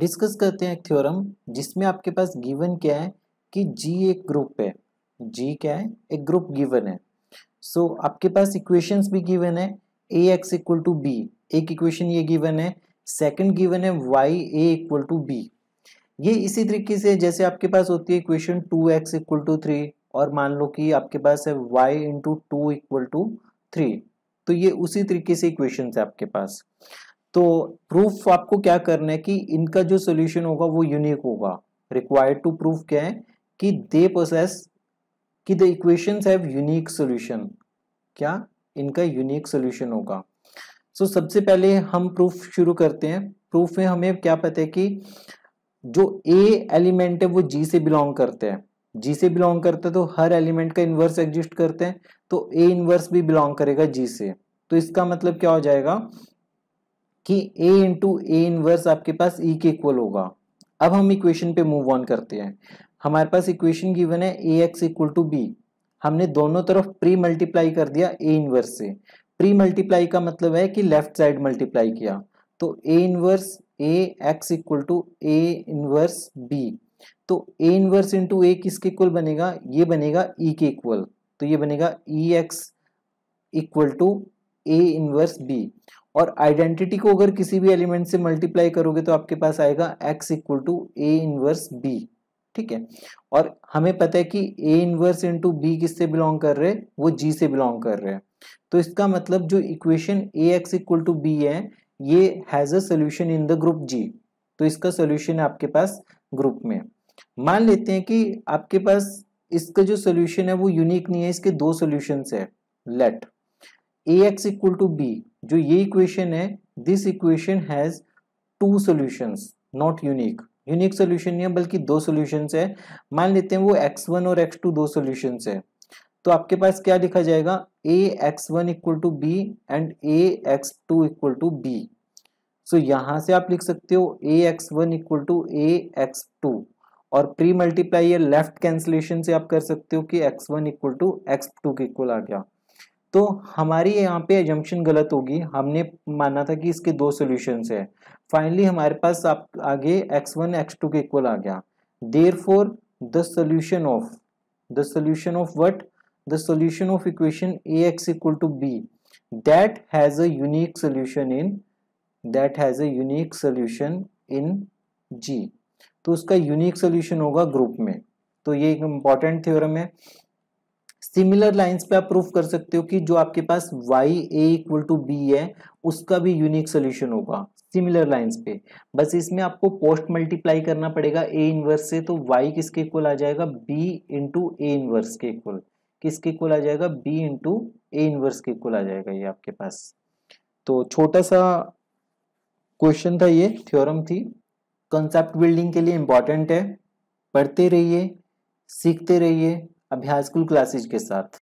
discuss करते हैं एक थ्योरम जिसमें आपके पास गिवन क्या है कि जी एक ग्रुप है जी क्या है एक ग्रुप गिवन है सो so, आपके पास इक्वेशंस भी गिवन है A X equal to B एक इक्वेशन ये गिवन है सेकंड गिवन है Y A equal to B ये इसी तरीके से जैसे आपके पास होती है equation two X equal to three और मान लो कि आपके पास है Y into two equal to three तो ये उसी तरीके से इक्वेशन है आपके पास तो प्रूफ आपको क्या करना है कि इनका जो सोल्यूशन होगा वो यूनिक होगा रिक्वायर्ड टू प्रूफ क्या है कि दे प्रोसेस कि the equation have unique solution क्या इनका यूनिक सोल्यूशन होगा सो so, सबसे पहले हम प्रूफ शुरू करते हैं प्रूफ में हमें क्या पता है कि जो ए एलिमेंट है वो जी से बिलोंग करते हैं जी से बिलोंग करते हैं तो हर एलिमेंट का इन्वर्स एग्जिस्ट करते हैं तो ए इन्वर्स भी बिलोंग करेगा जी से तो इसका मतलब क्या हो जाएगा कि a इंटू ए इनवर्स आपके पास e के इक्वल होगा अब हम इक्वेशन पे मूव ऑन करते हैं हमारे पास इक्वेशन गिवन है A X equal to B हमने दोनों तरफ प्री मल्टीप्लाई कर दिया ए इनवर्स से प्री मल्टीप्लाई का मतलब है कि लेफ्ट साइड मल्टीप्लाई किया तो A inverse A X equal to A inverse B तो ए इनवर्स इंटू ए किसके इक्वल बनेगा ये बनेगा ई e के इक्वल तो ये बनेगा E X equal to A inverse B और आइडेंटिटी को अगर किसी भी एलिमेंट से मल्टीप्लाई करोगे तो आपके पास आएगा X equal to A inverse B ठीक है और हमें पता है कि ए इनवर्स इंटू बी किससे बिलोंग कर रहे हैं वो जी से बिलोंग कर रहे हैं तो इसका मतलब जो equation A X equal to B है ये has a solution in the group G तो इसका सोल्यूशन है आपके पास ग्रुप में मान लेते हैं कि आपके पास इसका जो सोल्यूशन है वो यूनिक नहीं है इसके दो सोल्यूशन है let A X equal to B जो ये इक्वेशन है this equation has two solutions not unique unique solution नहीं है बल्कि दो सोल्यूशन है मान लेते हैं वो एक्स वन और एक्स टू दो सोल्यूशंस है तो आपके पास क्या लिखा जाएगा A X one equal to B and A X two equal to B so यहां से आप लिख सकते हो A X one equal to A X two और प्री मल्टीप्लाई लेफ्ट कैंसिलेशन से आप कर सकते हो कि X one equal to X two के इक्वल आ गया तो हमारी यहाँ पे एजम्पन गलत होगी हमने माना था कि इसके दो सोल्यूशन है फाइनली हमारे पास आप आगे एक्स वन एक्स टू के इक्वल आ गया therefore the solution of the solution of what the solution of equation A X equal to B that has a solution in that has a solution in G तो उसका unique solution होगा group में तो ये एक important theorem है similar lines पे आप प्रूफ कर सकते हो कि जो आपके पास Y A equal to B है उसका भी यूनिक सोल्यूशन होगा सिमिलर लाइंस पे बस इसमें आपको पोस्ट मल्टीप्लाई करना पड़ेगा ए इनवर्स से तो वाई किसके इक्वल आ जाएगा बी इंटू ए इनवर्स के इक्वल किसके इक्वल आ जाएगा बी इंटू ए इनवर्स के इक्वल आ जाएगा ये आपके पास तो छोटा सा क्वेश्चन था ये थ्योरम थी कंसेप्ट बिल्डिंग के लिए इंपॉर्टेंट है पढ़ते रहिए सीखते रहिए अभ्यास कुल क्लासेज के साथ